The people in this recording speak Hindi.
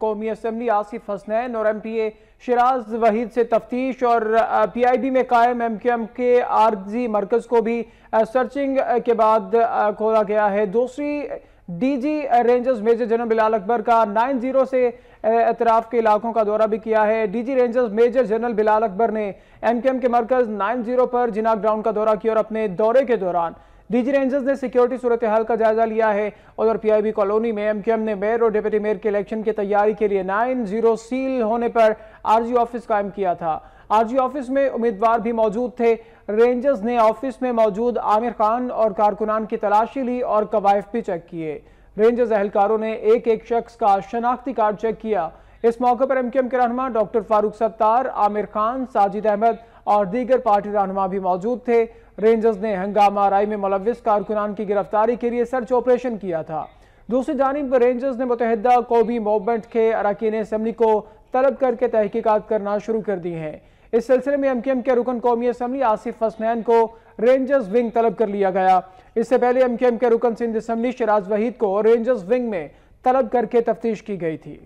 कौमी असम्बली आसिफ हसनैन और M P A Sharaz Waheed से तफ्तीश और पी आई बी में कायम एम क्यू एम के आरजी मरकज़ को भी सर्चिंग के बाद खोला गया है दूसरी D G rangers major general Bilal Akbar का नाइन जीरो से एतराफ के इलाकों का दौरा भी किया है D G rangers major general Bilal Akbar ने एम क्यू एम के मरकज नाइन जीरो पर जिना ग्राउंड का दौरा किया और अपने दौरे के दौरान डीजी रेंजर्स ने सिक्योरिटी सूरत हाल का जायजा लिया है उधर पीआईबी कॉलोनी में एमक्यूएम ने मेयर और डिप्टी मेयर के इलेक्शन की तैयारी के लिए नाइन जीरो सील होने पर आरजी ऑफिस कायम किया था आरजी ऑफिस में उम्मीदवार भी मौजूद थे रेंजर्स ने ऑफिस में मौजूद आमिर खान और कारकुनान की तलाशी ली और कवायफ भी चेक किए रेंजर्स एहलकारों ने एक एक शख्स का शनाख्ती कार्ड चेक किया इस मौके पर एमकेएम के रहनमा डॉक्टर फारूक सत्तार आमिर खान साजिद अहमद और दीगर पार्टी रहनुमा भी मौजूद थे रेंजर्स ने हंगामा राय में मुलविस कारकुनान की गिरफ्तारी के लिए सर्च ऑपरेशन किया था दूसरी जानब रेंजर्स ने मुतहदा कोबी मूवमेंट के अरकान असम्बली को तलब करके तहकीकत करना शुरू कर दी हैं इस सिलसिले में एम के एम के रुकन कौमी असम्बली आसिफ हसनैन को रेंजर्स विंग तलब कर लिया गया इससे पहले एम के एम के रुकन सिंध असम्बली शराज वहीद को रेंजर्स विंग में तलब करके तफ्तीश की गई थी